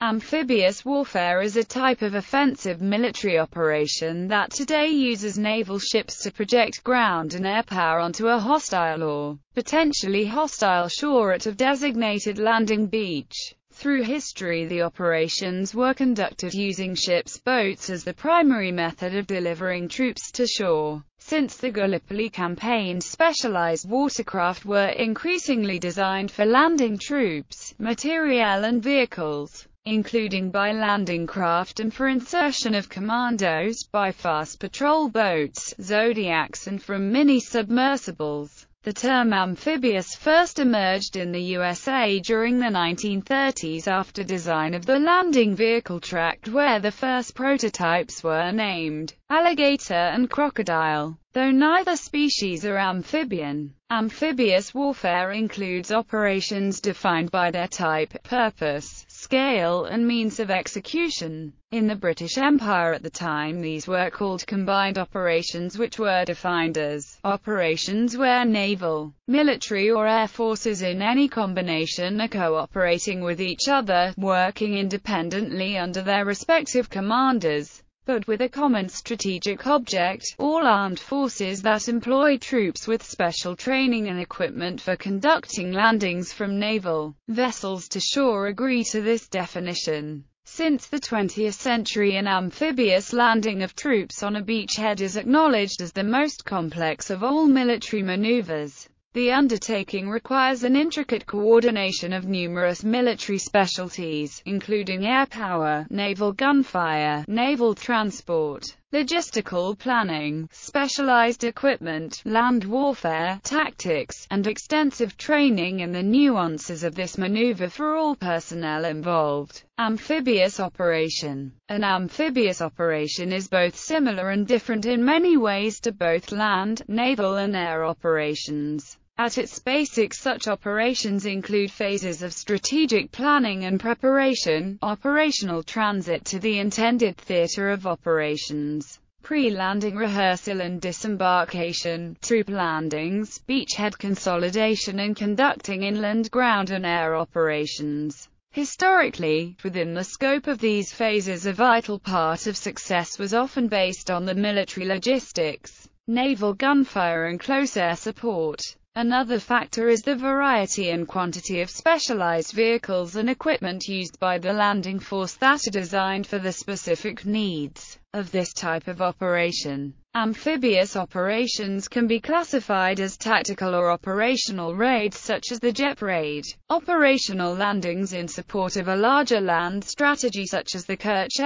Amphibious warfare is a type of offensive military operation that today uses naval ships to project ground and air power onto a hostile or potentially hostile shore at a designated landing beach. Through history the operations were conducted using ships' boats as the primary method of delivering troops to shore. Since the Gallipoli campaign specialized watercraft were increasingly designed for landing troops, materiel and vehicles including by landing craft and for insertion of commandos, by fast patrol boats, zodiacs and from mini-submersibles. The term amphibious first emerged in the USA during the 1930s after design of the landing vehicle tract where the first prototypes were named alligator and crocodile. Though neither species are amphibian, amphibious warfare includes operations defined by their type, purpose, scale and means of execution. In the British Empire at the time these were called combined operations which were defined as operations where naval, military or air forces in any combination are cooperating with each other, working independently under their respective commanders but with a common strategic object, all armed forces that employ troops with special training and equipment for conducting landings from naval vessels to shore agree to this definition. Since the 20th century an amphibious landing of troops on a beachhead is acknowledged as the most complex of all military maneuvers. The undertaking requires an intricate coordination of numerous military specialties, including air power, naval gunfire, naval transport, logistical planning, specialized equipment, land warfare, tactics, and extensive training in the nuances of this maneuver for all personnel involved. Amphibious operation. An amphibious operation is both similar and different in many ways to both land, naval and air operations. At its basics such operations include phases of strategic planning and preparation, operational transit to the intended theater of operations, pre-landing rehearsal and disembarkation, troop landings, beachhead consolidation and conducting inland ground and air operations. Historically, within the scope of these phases a vital part of success was often based on the military logistics, naval gunfire and close air support. Another factor is the variety and quantity of specialized vehicles and equipment used by the landing force that are designed for the specific needs of this type of operation. Amphibious operations can be classified as tactical or operational raids such as the jet raid, operational landings in support of a larger land strategy such as the kerch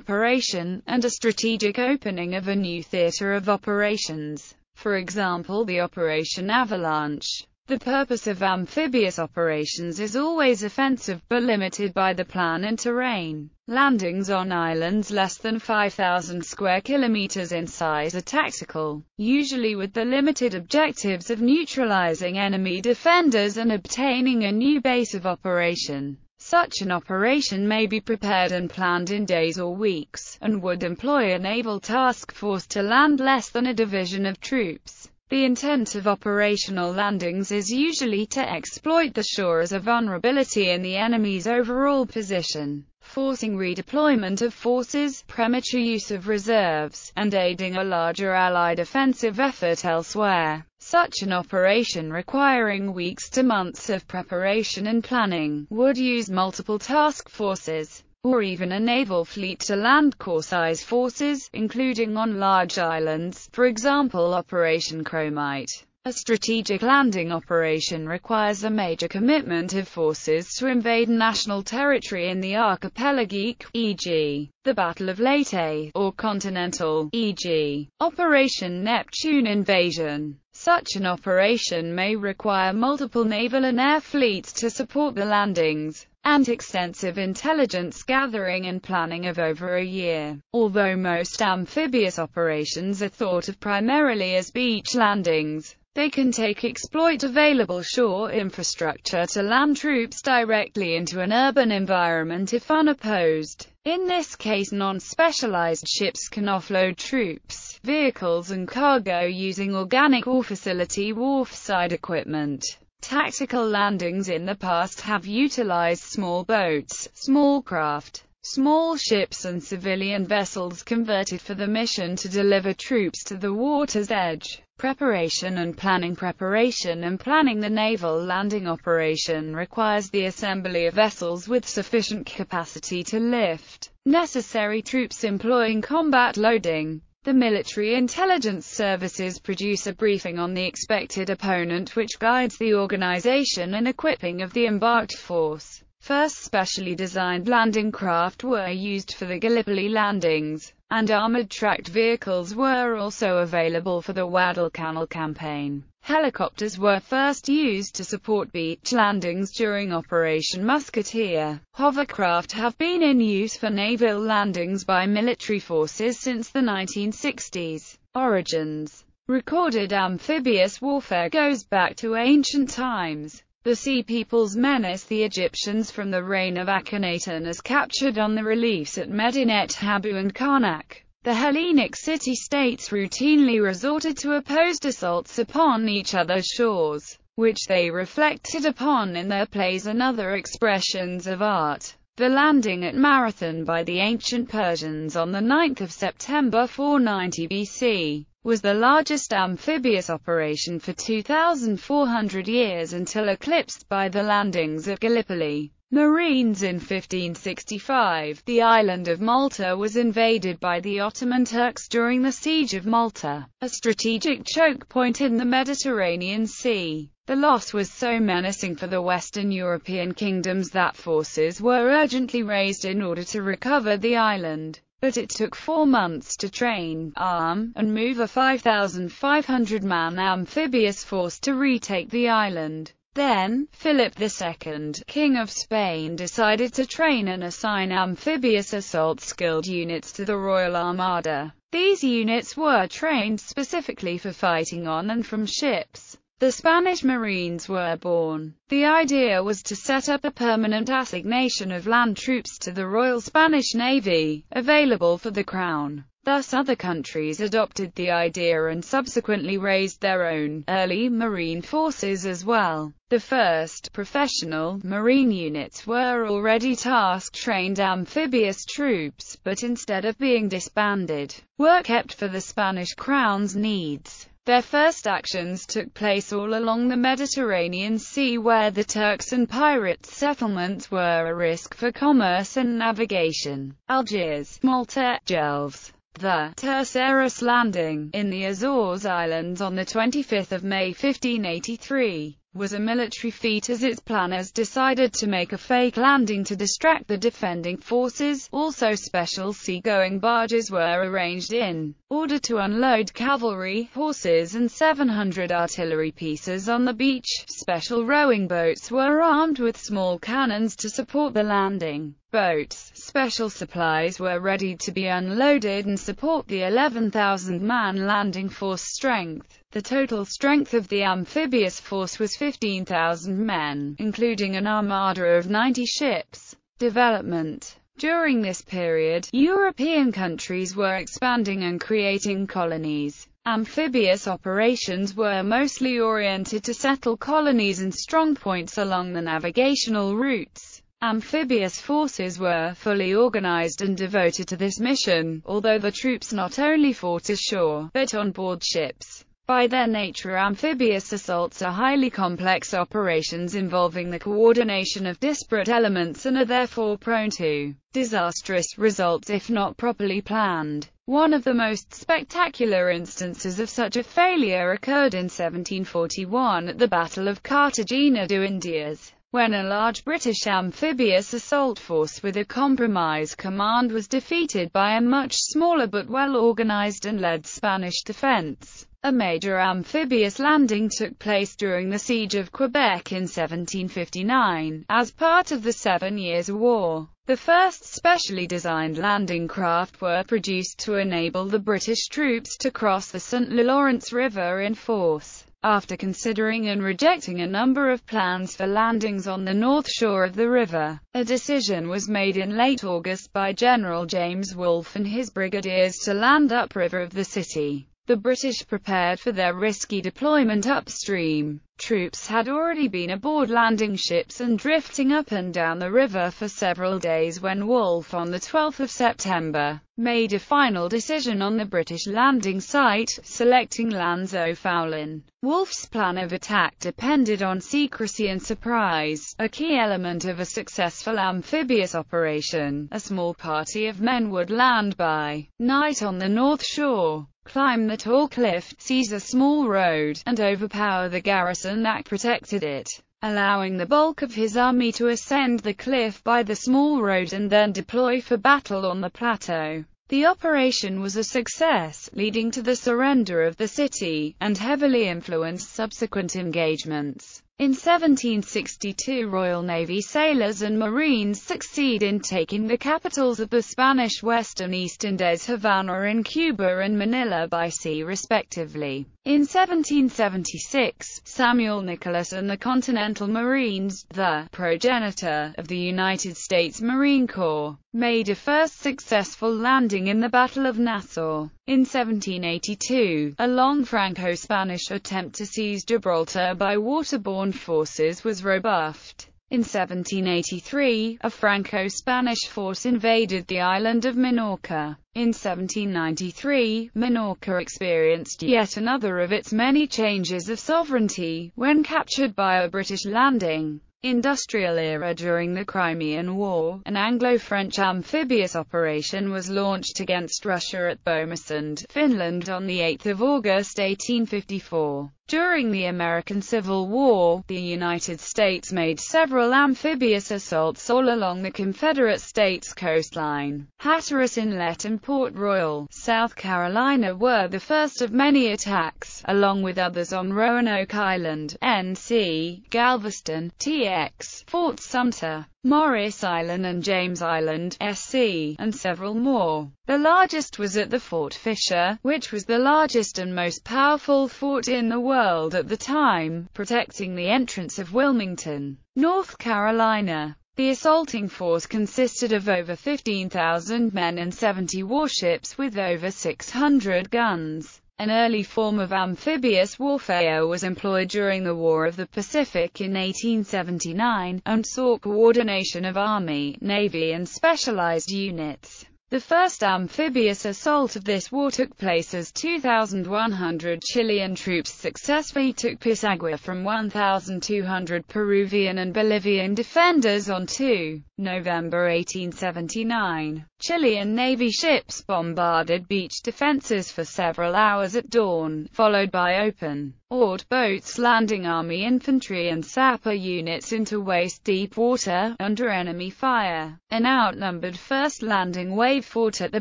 operation, and a strategic opening of a new theater of operations for example the Operation Avalanche. The purpose of amphibious operations is always offensive but limited by the plan and terrain. Landings on islands less than 5,000 square kilometers in size are tactical, usually with the limited objectives of neutralizing enemy defenders and obtaining a new base of operation. Such an operation may be prepared and planned in days or weeks, and would employ a naval task force to land less than a division of troops. The intent of operational landings is usually to exploit the shore as a vulnerability in the enemy's overall position, forcing redeployment of forces, premature use of reserves, and aiding a larger Allied offensive effort elsewhere, such an operation requiring weeks to months of preparation and planning, would use multiple task forces, or even a naval fleet to land corsair's forces, including on large islands, for example Operation Chromite. A strategic landing operation requires a major commitment of forces to invade national territory in the archipelagic, e.g., the Battle of Leyte, or continental, e.g., Operation Neptune invasion. Such an operation may require multiple naval and air fleets to support the landings and extensive intelligence gathering and planning of over a year. Although most amphibious operations are thought of primarily as beach landings, they can take exploit available shore infrastructure to land troops directly into an urban environment if unopposed. In this case non-specialized ships can offload troops, vehicles and cargo using organic or facility wharfside equipment. Tactical landings in the past have utilized small boats, small craft, small ships and civilian vessels converted for the mission to deliver troops to the water's edge. Preparation and planning Preparation and planning the naval landing operation requires the assembly of vessels with sufficient capacity to lift necessary troops employing combat loading, the military intelligence services produce a briefing on the expected opponent which guides the organization and equipping of the embarked force. First specially designed landing craft were used for the Gallipoli landings and armored tracked vehicles were also available for the Guadalcanal campaign. Helicopters were first used to support beach landings during Operation Musketeer. Hovercraft have been in use for naval landings by military forces since the 1960s. Origins Recorded amphibious warfare goes back to ancient times. The Sea Peoples menace the Egyptians from the reign of Akhenaten as captured on the reliefs at Medinet Habu and Karnak. The Hellenic city-states routinely resorted to opposed assaults upon each other's shores, which they reflected upon in their plays and other expressions of art. The landing at Marathon by the ancient Persians on the 9th of September 490 BC was the largest amphibious operation for 2,400 years until eclipsed by the landings at Gallipoli. Marines in 1565, the island of Malta was invaded by the Ottoman Turks during the Siege of Malta, a strategic choke point in the Mediterranean Sea. The loss was so menacing for the Western European kingdoms that forces were urgently raised in order to recover the island but it took four months to train, arm, and move a 5,500-man amphibious force to retake the island. Then, Philip II, King of Spain decided to train and assign amphibious assault skilled units to the Royal Armada. These units were trained specifically for fighting on and from ships. The Spanish Marines were born. The idea was to set up a permanent assignation of land troops to the Royal Spanish Navy, available for the Crown. Thus other countries adopted the idea and subsequently raised their own, early, marine forces as well. The first, professional, marine units were already task-trained amphibious troops, but instead of being disbanded, were kept for the Spanish Crown's needs. Their first actions took place all along the Mediterranean Sea where the Turks and pirates settlements were a risk for commerce and navigation. Algiers, Malta, Gelves. The Terceros Landing, in the Azores Islands on 25 May 1583, was a military feat as its planners decided to make a fake landing to distract the defending forces. Also special sea-going barges were arranged in order to unload cavalry, horses and 700 artillery pieces on the beach. Special rowing boats were armed with small cannons to support the landing. Boats, special supplies were ready to be unloaded and support the 11,000-man landing force strength. The total strength of the amphibious force was 15,000 men, including an armada of 90 ships. Development During this period, European countries were expanding and creating colonies. Amphibious operations were mostly oriented to settle colonies and strongpoints along the navigational routes. Amphibious forces were fully organized and devoted to this mission, although the troops not only fought ashore, but on board ships. By their nature amphibious assaults are highly complex operations involving the coordination of disparate elements and are therefore prone to disastrous results if not properly planned. One of the most spectacular instances of such a failure occurred in 1741 at the Battle of Cartagena de Indias when a large British amphibious assault force with a compromise command was defeated by a much smaller but well-organized and led Spanish defense. A major amphibious landing took place during the Siege of Quebec in 1759, as part of the Seven Years' War. The first specially designed landing craft were produced to enable the British troops to cross the St. Lawrence River in force. After considering and rejecting a number of plans for landings on the north shore of the river, a decision was made in late August by General James Wolfe and his brigadiers to land upriver of the city. The British prepared for their risky deployment upstream. Troops had already been aboard landing ships and drifting up and down the river for several days when Wolfe on 12 September made a final decision on the British landing site, selecting Lands Foulon. Wolfe's plan of attack depended on secrecy and surprise, a key element of a successful amphibious operation. A small party of men would land by night on the North Shore climb the tall cliff, seize a small road, and overpower the garrison that protected it, allowing the bulk of his army to ascend the cliff by the small road and then deploy for battle on the plateau. The operation was a success, leading to the surrender of the city, and heavily influenced subsequent engagements. In 1762 Royal Navy sailors and marines succeed in taking the capitals of the Spanish West and East Indies Havana in Cuba and Manila by sea respectively. In 1776, Samuel Nicholas and the Continental Marines, the progenitor of the United States Marine Corps, made a first successful landing in the Battle of Nassau. In 1782, a long Franco-Spanish attempt to seize Gibraltar by waterborne forces was rebuffed. In 1783, a Franco-Spanish force invaded the island of Minorca. In 1793, Minorca experienced yet another of its many changes of sovereignty, when captured by a British landing industrial era during the Crimean War, an Anglo-French amphibious operation was launched against Russia at Bomasund, Finland on 8 August 1854. During the American Civil War, the United States made several amphibious assaults all along the Confederate States coastline. Hatteras Inlet and Port Royal, South Carolina were the first of many attacks, along with others on Roanoke Island, N.C., Galveston, T.X., Fort Sumter, Morris Island and James Island, SC, and several more. The largest was at the Fort Fisher, which was the largest and most powerful fort in the world at the time, protecting the entrance of Wilmington, North Carolina. The assaulting force consisted of over 15,000 men and 70 warships with over 600 guns. An early form of amphibious warfare was employed during the War of the Pacific in 1879, and sought coordination of Army, Navy and specialized units. The first amphibious assault of this war took place as 2,100 Chilean troops successfully took Pisagua from 1,200 Peruvian and Bolivian defenders on 2 November 1879. Chilean Navy ships bombarded beach defenses for several hours at dawn, followed by open, oared boats landing army infantry and sapper units into waist-deep water, under enemy fire. An outnumbered first landing wave fought at the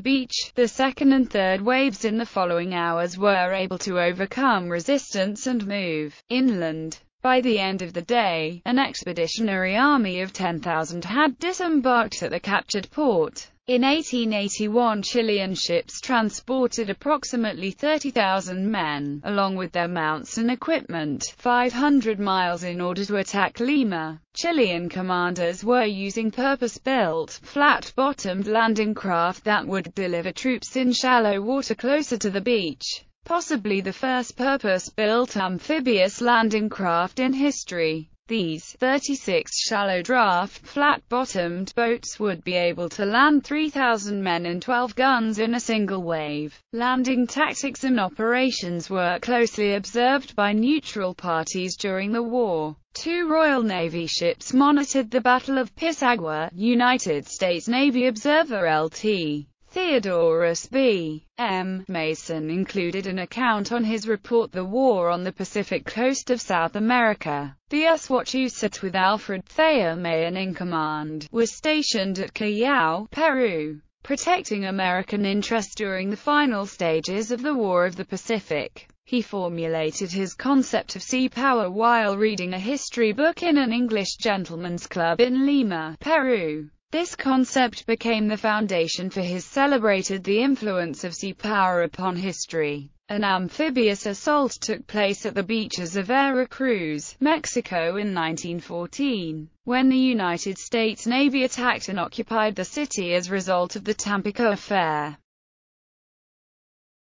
beach. The second and third waves in the following hours were able to overcome resistance and move inland. By the end of the day, an expeditionary army of 10,000 had disembarked at the captured port. In 1881 Chilean ships transported approximately 30,000 men, along with their mounts and equipment, 500 miles in order to attack Lima. Chilean commanders were using purpose-built, flat-bottomed landing craft that would deliver troops in shallow water closer to the beach possibly the first purpose-built amphibious landing craft in history. These 36 shallow draft flat-bottomed boats would be able to land 3,000 men and 12 guns in a single wave. Landing tactics and operations were closely observed by neutral parties during the war. Two Royal Navy ships monitored the Battle of Pisagua, United States Navy observer Lt. Theodorus B. M. Mason included an account on his report The War on the Pacific Coast of South America. The Aswatch with Alfred Thayer Mayan in command, was stationed at Callao, Peru, protecting American interests during the final stages of the War of the Pacific. He formulated his concept of sea power while reading a history book in an English gentleman's club in Lima, Peru. This concept became the foundation for his celebrated The Influence of Sea Power Upon History. An amphibious assault took place at the beaches of Veracruz, Mexico in 1914, when the United States Navy attacked and occupied the city as a result of the Tampico affair.